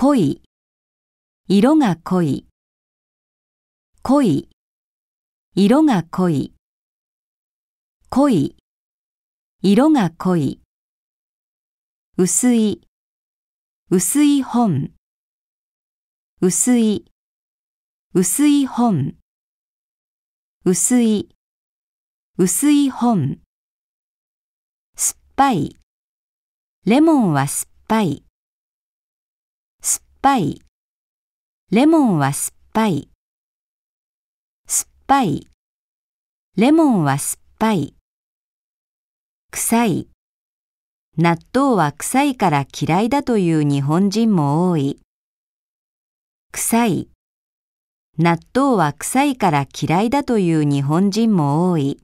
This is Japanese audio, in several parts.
濃い、色が濃い、濃い、色が濃い、濃い、色が濃い、薄い、薄い本、薄い、薄い本、薄い、薄い本、酸っぱい、レモンは酸っぱい。ぱい。レモンは酸っぱい。酸っぱい。レモンは酸っぱい。臭い。納豆は臭いから嫌いだという日本人も多い。臭い。納豆は臭いから嫌いだという日本人も多い。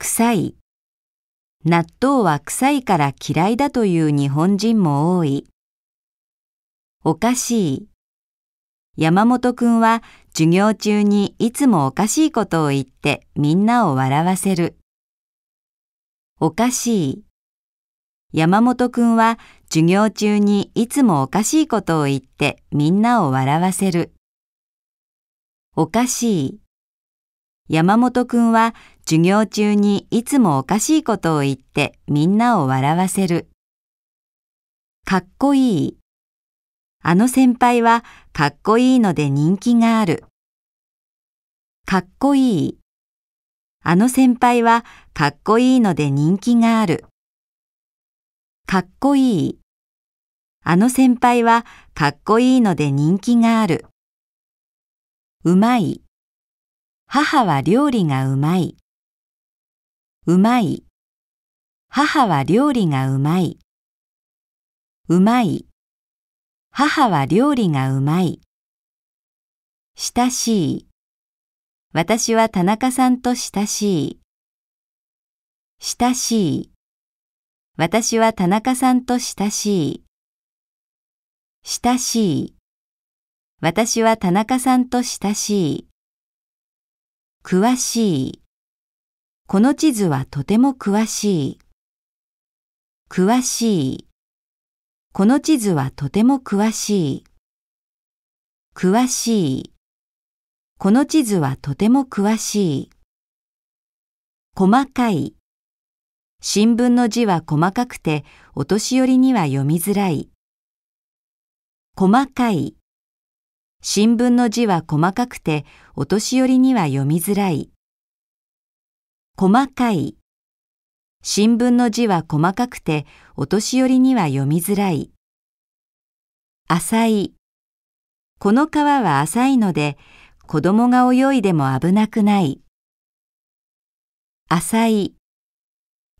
臭い。納豆は臭いから嫌いだという日本人も多い。おかしい。山本くんは授業中にいつもおかしいことを言ってみんなを笑わせる。おかしい。山本くんは授業中にいつもおかしいことを言ってみんなを笑わせる。おかしい。山本くんは授業中にいつもおかしいことを言ってみんなを笑わせる。かっこいい。あの先輩はかっこいいので人気がある。かっこいい。あの先輩はかっこいいので人気がある。かっこいい。あの先輩はかっこいいので人気がある。うまい。母は料理がうまい。うまい。母は料理がうまい。うまい。母は料理がうまい。親しい。私は田中さんと親しい。親しい。私は田中さんと親しい。親しい。私は田中さんと親しい。詳しい。この地図はとても詳しい。詳しい。この地図はとても詳しい。詳しい。この地図はとても詳しい。細かい。新聞の字は細かくて、お年寄りには読みづらい。細かい。新聞の字は細かくて、お年寄りには読みづらい。細かい。新聞の字は細かくてお年寄りには読みづらい。浅い。この川は浅いので子供が泳いでも危なくない。浅い。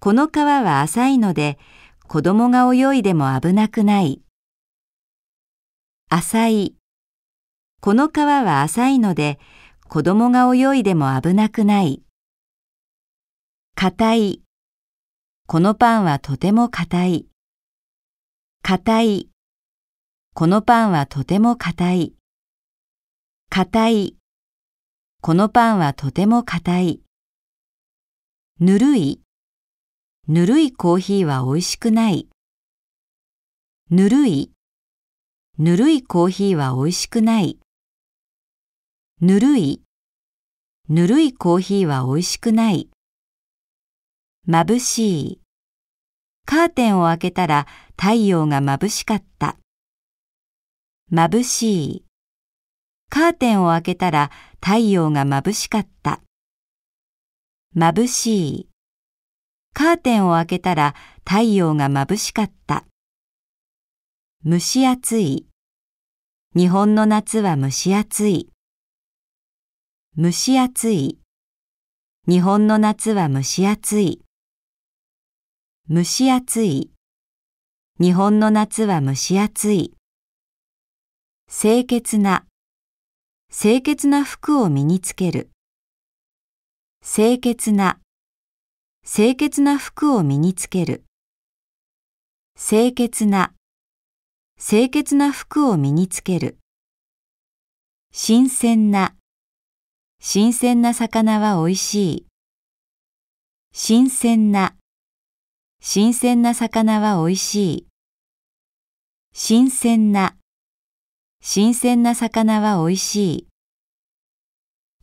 この川は浅いので子供が泳いでも危なくない。浅い。この川は浅いので子供が泳いでも危なくない。硬い。このパンはとても硬い。硬い。このパンはとても硬い。硬い。このパンはとても硬い。ぬるい。ぬるいコーヒーは美味しくない。ぬるい。ぬるいコーヒーは美味しくない。ぬるい。ぬるいコーヒーは美味しくない。眩しい。カーテンを開けたら太陽が眩しかった。眩しい。カーテンを開けたら太陽が眩しかった。眩しい。カーテンを開けたら太陽が眩しかった。蒸し暑い。日本の夏は蒸し暑い。蒸し暑い。日本の夏は蒸し暑い。蒸し暑い。日本の夏は蒸し暑い。清潔な。清潔な服を身につける。清潔な。清潔な服を身につける。清潔な。清潔な服を身につける。新鮮な。新鮮な魚は美味しい。新鮮な。新鮮な魚は美味しい。新鮮な、新鮮な魚は美味しい。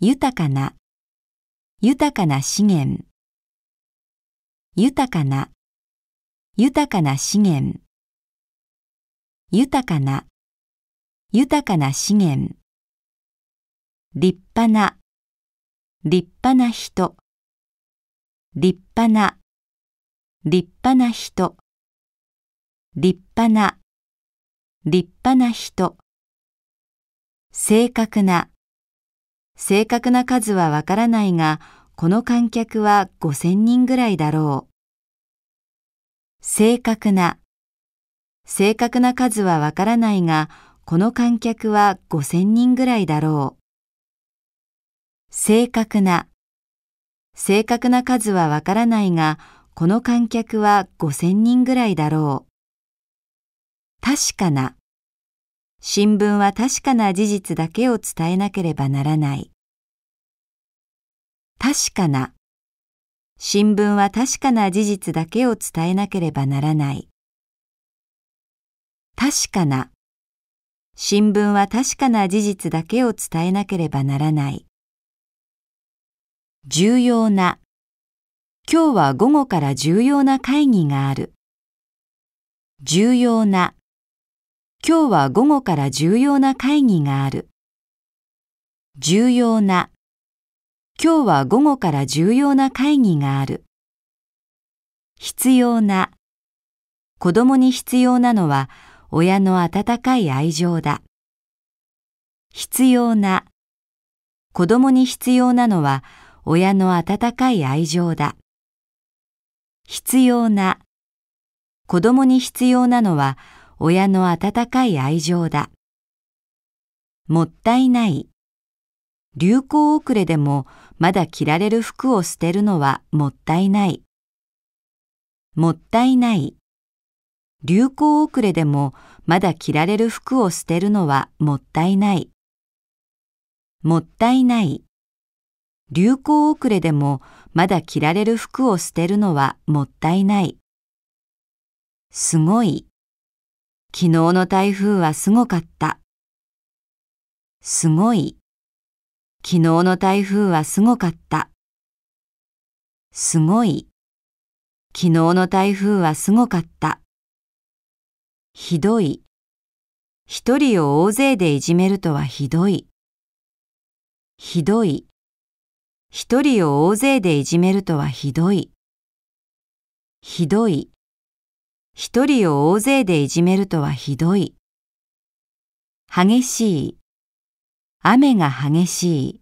豊かな、豊かな資源。豊かな、豊かな資源。豊かな、豊かな資源。立派な、立派な人。立派な、立派な人立派な立派な人正確な正確な数はわからないがこの観客は5000人ぐらいだろう正確な正確な数はわからないがこの観客は5000人ぐらいだろう正確な正確な数はわからないがこの観客は5000人ぐらいだろう。確かな。新聞は確かな事実だけを伝えなければならない。確かな。新聞は確かな事実だけを伝えなければならない。確かな。新聞は確かな事実だけを伝えなければならない。重要な。今日は午後から重要な会議がある。重要な。今日は午後から重要な会議がある。重要な。今日は午後から重要な会議がある。必要な。子供に必要なのは親の温かい愛情だ。必要な。子供に必要なのは親の温かい愛情だ。必要な。子供に必要なのは親の温かい愛情だ。もったいない。流行遅れでもまだ着られる服を捨てるのはもったいない。もったいない。流行遅れでもまだ着られる服を捨てるのはもったいない。もったいない。流行遅れでもまだ着られる服を捨てるのはもったいない。すごい。昨日の台風はすごかった。すごい。昨日の台風はすごかった。すごい。昨日の台風はすごかった。ひどい。一人を大勢でいじめるとはひどい。ひどい。一人を大勢でいじめるとはひどい。ひどい。一人を大勢でいじめるとはひどい。激しい。雨が激しい。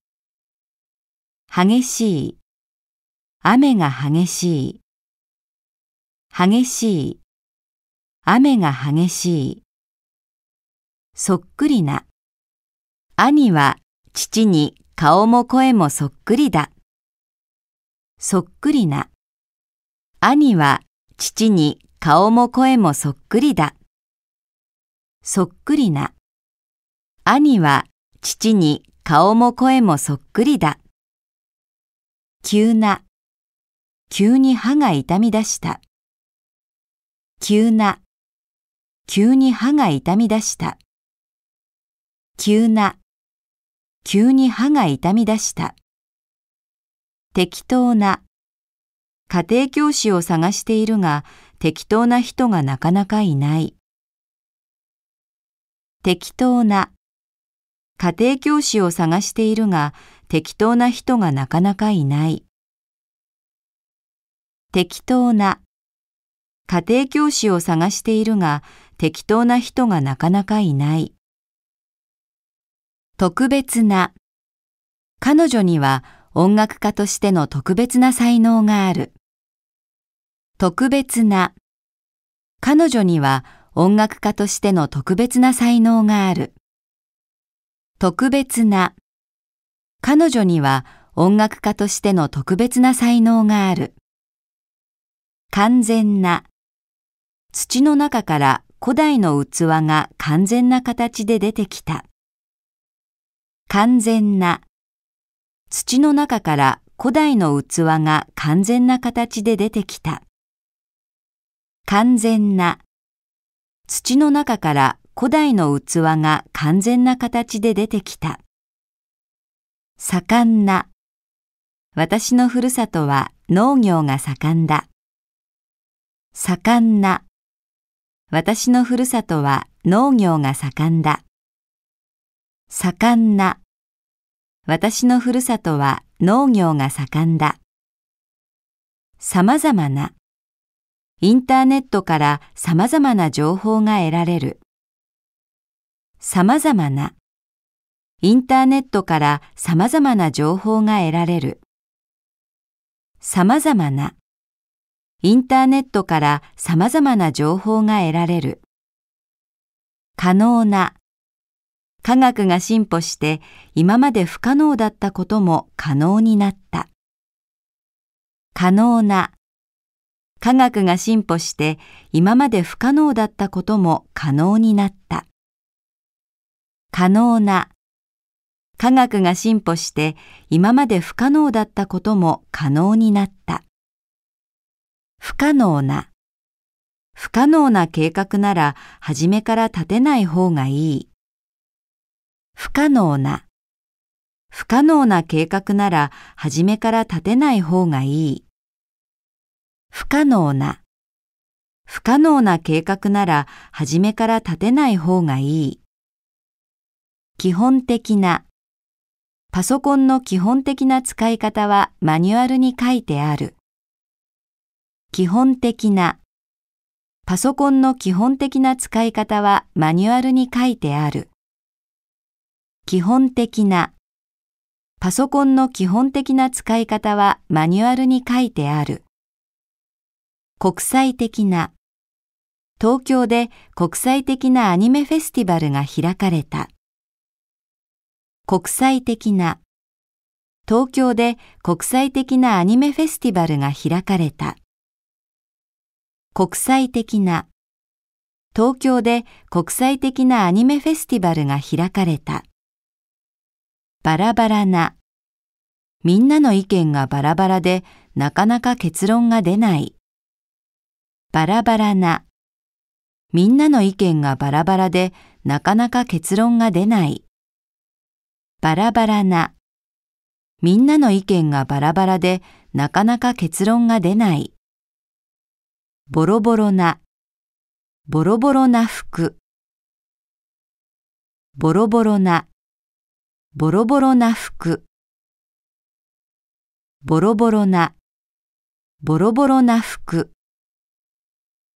激しい。雨が激しい。激しい。雨が激しい。そっくりな。兄は父に顔も声もそっくりだ。そっくりな。兄は父に顔も声もそっくりだ。そっくりな。兄は父に顔も声もそっくりだ。急な。急に歯が痛み出した。急な。急に歯が痛み出した。急な。急に歯が痛み出した。適当な。家庭教師を探しているが、適当な人がなかなかいない。適当な。家庭教師を探しているが、適当な人がなかなかいない。適当な。家庭教師を探しているが、適当な人がなかなかいない。特別な。彼女には音楽家としての特別な才能がある。特別な。彼女には音楽家としての特別な才能がある。特別な。彼女には音楽家としての特別な才能がある。完全な。土の中から古代の器が完全な形で出てきた。完全な土の中から古代の器が完全な形で出てきた完全な土の中から古代の器が完全な形で出てきた盛んな私のふるさとは農業が盛んだ盛んな私のふるさとは農業が盛んだ盛んな。私のふるさとは農業が盛んだ。様々な。インターネットから様々な情報が得られる。様々な。インターネットから様々な情報が得られる。様々な。インターネットから様々な情報が得られる。可能な。科学が進歩して今まで不可能だったことも可能になった。可能な科学が進歩して今まで不可能だったことも可能になった。可能な科学が進歩して今まで不可能だったことも可能になった。不可能な不可能な計画なら初めから立てない方がいい。不可能な。不可能な計画なら初めから立てない方がいい。不可能な。不可能な計画なら初めから立てない方がいい。基本的な。パソコンの基本的な使い方はマニュアルに書いてある。基本的な。パソコンの基本的な使い方はマニュアルに書いてある。基本的なパソコンの基本的な使い方はマニュアルに書いてある。国際的な東京で国際的なアニメフェスティバルが開かれた。国際的な東京で国際的なアニメフェスティバルが開かれた。国際的な東京で国際的なアニメフェスティバルが開かれた。バラバラな。みんなの意見がバラバラでなかなか結論が出ない。バラバラな。みんなの意見がバラバラでなかなか結論が出ない。バラバラな。みんなの意見がバラバラでなかなか結論が出ない。ボロボロな。ボロボロな服。ボロボロな。ボロボロな服ボロボロなボロボロな服